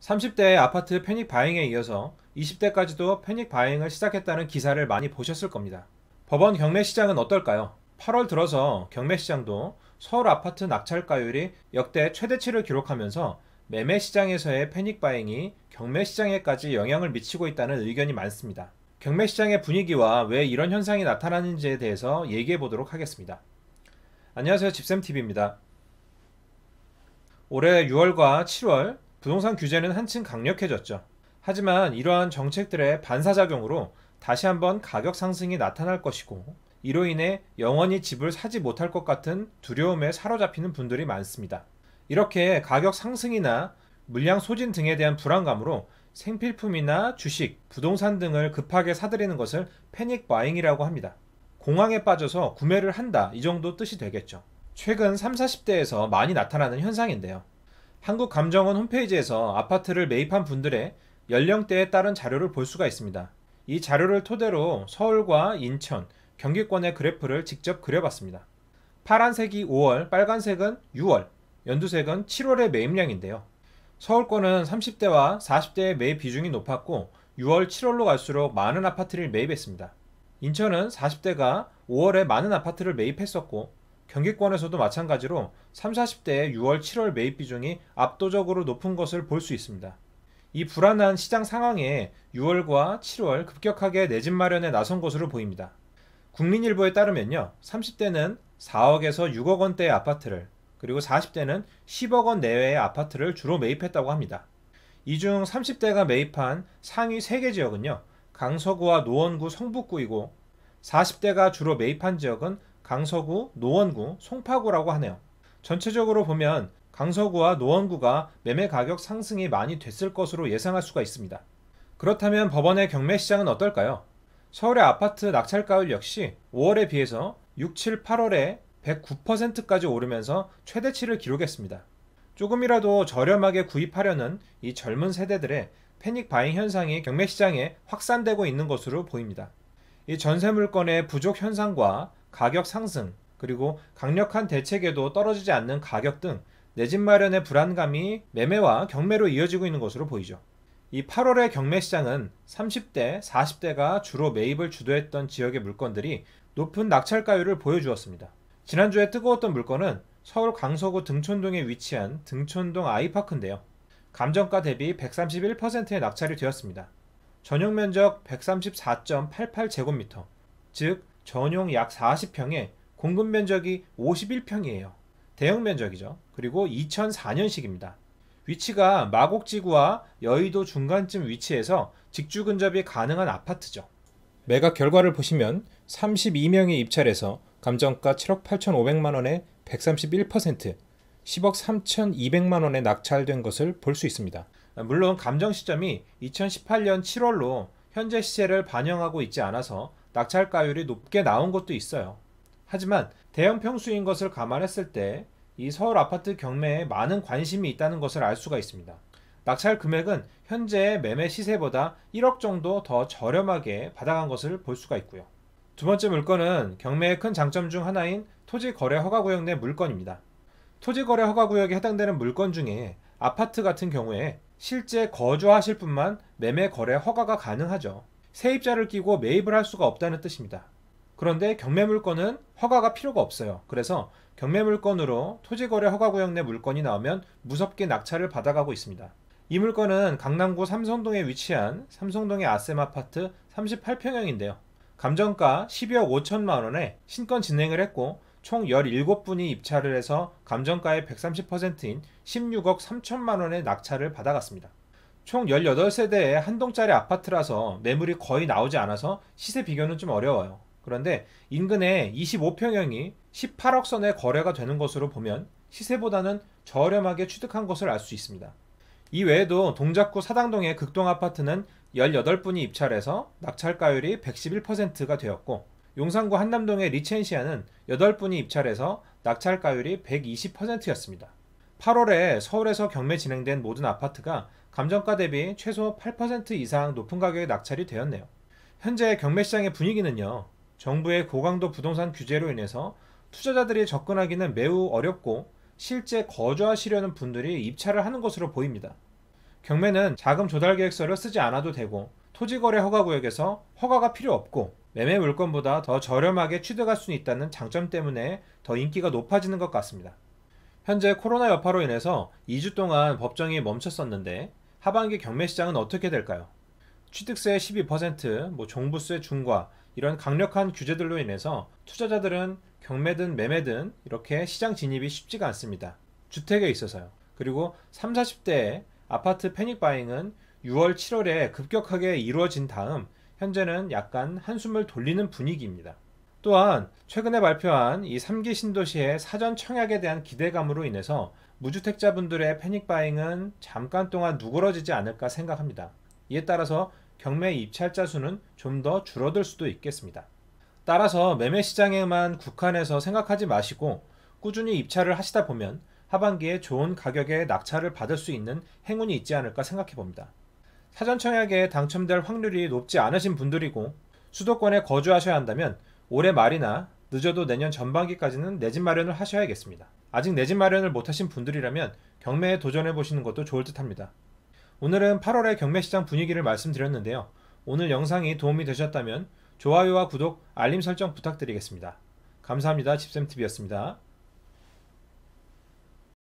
30대의 아파트 패닉 바잉에 이어서 20대까지도 패닉 바잉을 시작했다는 기사를 많이 보셨을 겁니다. 법원 경매시장은 어떨까요? 8월 들어서 경매시장도 서울 아파트 낙찰가율이 역대 최대치를 기록하면서 매매시장에서의 패닉바잉이 경매시장에까지 영향을 미치고 있다는 의견이 많습니다. 경매시장의 분위기와 왜 이런 현상이 나타나는지에 대해서 얘기해 보도록 하겠습니다. 안녕하세요. 집쌤TV입니다. 올해 6월과 7월 부동산 규제는 한층 강력해졌죠. 하지만 이러한 정책들의 반사작용으로 다시 한번 가격 상승이 나타날 것이고 이로 인해 영원히 집을 사지 못할 것 같은 두려움에 사로잡히는 분들이 많습니다. 이렇게 가격 상승이나 물량 소진 등에 대한 불안감으로 생필품이나 주식, 부동산 등을 급하게 사들이는 것을 패닉 바잉이라고 합니다. 공황에 빠져서 구매를 한다 이 정도 뜻이 되겠죠. 최근 3, 40대에서 많이 나타나는 현상인데요. 한국감정원 홈페이지에서 아파트를 매입한 분들의 연령대에 따른 자료를 볼 수가 있습니다. 이 자료를 토대로 서울과 인천, 경기권의 그래프를 직접 그려봤습니다. 파란색이 5월, 빨간색은 6월, 연두색은 7월의 매입량인데요. 서울권은 30대와 40대의 매입 비중이 높았고 6월, 7월로 갈수록 많은 아파트를 매입했습니다. 인천은 40대가 5월에 많은 아파트를 매입했었고 경기권에서도 마찬가지로 3, 40대의 6월, 7월 매입 비중이 압도적으로 높은 것을 볼 수 있습니다. 이 불안한 시장 상황에 6월과 7월 급격하게 내 집 마련에 나선 것으로 보입니다. 국민일보에 따르면요. 30대는 4억에서 6억 원대의 아파트를 그리고 40대는 10억 원 내외의 아파트를 주로 매입했다고 합니다. 이 중 30대가 매입한 상위 3개 지역은요. 강서구와 노원구 성북구이고 40대가 주로 매입한 지역은 강서구, 노원구, 송파구라고 하네요. 전체적으로 보면 강서구와 노원구가 매매 가격 상승이 많이 됐을 것으로 예상할 수가 있습니다. 그렇다면 법원의 경매 시장은 어떨까요? 서울의 아파트 낙찰가율 역시 5월에 비해서 6, 7, 8월에 109%까지 오르면서 최대치를 기록했습니다. 조금이라도 저렴하게 구입하려는 이 젊은 세대들의 패닉 바잉 현상이 경매 시장에 확산되고 있는 것으로 보입니다. 이 전세 물건의 부족 현상과 가격 상승, 그리고 강력한 대책에도 떨어지지 않는 가격 등 내 집 마련의 불안감이 매매와 경매로 이어지고 있는 것으로 보이죠. 이 8월의 경매 시장은 30대, 40대가 주로 매입을 주도했던 지역의 물건들이 높은 낙찰가율을 보여주었습니다. 지난주에 뜨거웠던 물건은 서울 강서구 등촌동에 위치한 등촌동 아이파크인데요. 감정가 대비 131%의 낙찰이 되었습니다. 전용 면적 134.88제곱미터, 즉 전용 약 40평에 공급 면적이 51평이에요. 대형 면적이죠. 그리고 2004년식입니다. 위치가 마곡지구와 여의도 중간쯤 위치에서 직주 근접이 가능한 아파트죠. 매각 결과를 보시면 32명이 입찰해서 감정가 7억 8,500만 원에 131%, 10억 3,200만 원에 낙찰된 것을 볼 수 있습니다. 물론 감정 시점이 2018년 7월로 현재 시세를 반영하고 있지 않아서 낙찰가율이 높게 나온 것도 있어요. 하지만 대형 평수인 것을 감안했을 때 이 서울 아파트 경매에 많은 관심이 있다는 것을 알 수가 있습니다. 낙찰 금액은 현재의 매매 시세보다 1억 정도 더 저렴하게 받아간 것을 볼 수가 있고요. 두 번째 물건은 경매의 큰 장점 중 하나인 토지 거래 허가 구역 내 물건입니다. 토지 거래 허가 구역에 해당되는 물건 중에 아파트 같은 경우에 실제 거주하실 분만 매매 거래 허가가 가능하죠. 세입자를 끼고 매입을 할 수가 없다는 뜻입니다. 그런데 경매물건은 허가가 필요가 없어요. 그래서 경매물건으로 토지거래 허가구역 내 물건이 나오면 무섭게 낙찰을 받아가고 있습니다. 이 물건은 강남구 삼성동에 위치한 삼성동의 아셈아파트 38평형인데요. 감정가 12억 5천만 원에 신건 진행을 했고 총 17분이 입찰을 해서 감정가의 130%인 16억 3천만 원의 낙찰을 받아갔습니다. 총 18세대의 한 동짜리 아파트라서 매물이 거의 나오지 않아서 시세 비교는 좀 어려워요. 그런데 인근에 25평형이 18억 선에 거래가 되는 것으로 보면 시세보다는 저렴하게 취득한 것을 알 수 있습니다. 이 외에도 동작구 사당동의 극동 아파트는 18분이 입찰해서 낙찰가율이 111%가 되었고 용산구 한남동의 리첸시아는 8분이 입찰해서 낙찰가율이 120%였습니다. 8월에 서울에서 경매 진행된 모든 아파트가 감정가 대비 최소 8% 이상 높은 가격에 낙찰이 되었네요. 현재 경매시장의 분위기는요. 정부의 고강도 부동산 규제로 인해서 투자자들이 접근하기는 매우 어렵고 실제 거주하시려는 분들이 입찰을 하는 것으로 보입니다. 경매는 자금 조달 계획서를 쓰지 않아도 되고 토지거래 허가구역에서 허가가 필요 없고 매매 물건보다 더 저렴하게 취득할 수 있다는 장점 때문에 더 인기가 높아지는 것 같습니다. 현재 코로나 여파로 인해서 2주 동안 법정이 멈췄었는데 하반기 경매 시장은 어떻게 될까요? 취득세 12%, 뭐 종부세 중과 이런 강력한 규제들로 인해서 투자자들은 경매든 매매든 이렇게 시장 진입이 쉽지가 않습니다. 주택에 있어서요. 그리고 3, 40대의 아파트 패닉 바잉은 6월, 7월에 급격하게 이루어진 다음 현재는 약간 한숨을 돌리는 분위기입니다. 또한 최근에 발표한 이 3기 신도시의 사전 청약에 대한 기대감으로 인해서 무주택자분들의 패닉 바잉은 잠깐 동안 누그러지지 않을까 생각합니다. 이에 따라서 경매 입찰자 수는 좀 더 줄어들 수도 있겠습니다. 따라서 매매 시장에만 국한해서 생각하지 마시고 꾸준히 입찰을 하시다 보면 하반기에 좋은 가격에 낙찰을 받을 수 있는 행운이 있지 않을까 생각해 봅니다. 사전 청약에 당첨될 확률이 높지 않으신 분들이고 수도권에 거주하셔야 한다면 올해 말이나 늦어도 내년 전반기까지는 내 집 마련을 하셔야겠습니다. 아직 내 집 마련을 못하신 분들이라면 경매에 도전해 보시는 것도 좋을 듯합니다. 오늘은 8월의 경매시장 분위기를 말씀드렸는데요. 오늘 영상이 도움이 되셨다면 좋아요와 구독, 알림 설정 부탁드리겠습니다. 감사합니다. 집쌤TV였습니다.